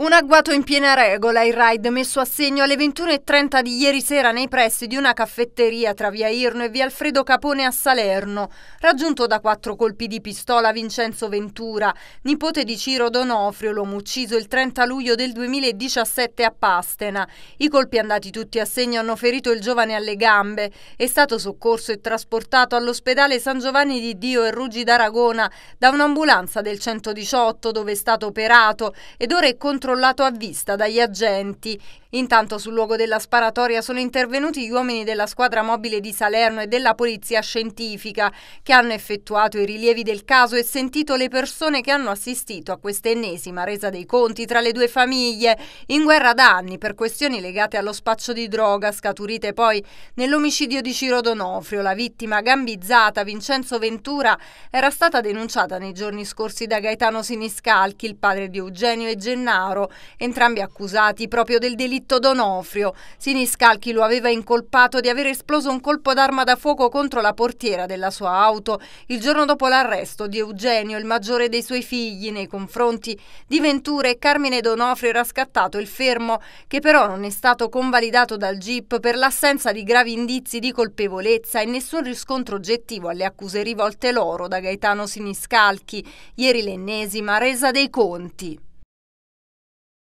Un agguato in piena regola, il raid messo a segno alle 21.30 di ieri sera nei pressi di una caffetteria tra via Irno e via Alfredo Capone a Salerno, raggiunto da quattro colpi di pistola Vincenzo Ventura, nipote di Ciro Donofrio, l'uomo ucciso il 30 luglio del 2017 a Pastena. I colpi andati tutti a segno hanno ferito il giovane alle gambe, è stato soccorso e trasportato all'ospedale San Giovanni di Dio e Ruggi d'Aragona da un'ambulanza del 118 dove è stato operato ed ora è contro controllato a vista dagli agenti. Intanto sul luogo della sparatoria sono intervenuti gli uomini della squadra mobile di Salerno e della polizia scientifica che hanno effettuato i rilievi del caso e sentito le persone che hanno assistito a questa ennesima resa dei conti tra le due famiglie, in guerra da anni per questioni legate allo spaccio di droga, scaturite poi nell'omicidio di Ciro Donofrio. La vittima gambizzata Vincenzo Ventura era stata denunciata nei giorni scorsi da Gaetano Siniscalchi, il padre di Eugenio e Gennaro, Cornaro, entrambi accusati proprio del delitto d'Onofrio. Siniscalchi lo aveva incolpato di aver esploso un colpo d'arma da fuoco contro la portiera della sua auto il giorno dopo l'arresto di Eugenio, il maggiore dei suoi figli, nei confronti di Ventura e Carmine D'Onofrio era scattato il fermo, che però non è stato convalidato dal GIP per l'assenza di gravi indizi di colpevolezza e nessun riscontro oggettivo alle accuse rivolte loro da Gaetano Siniscalchi, ieri l'ennesima resa dei conti.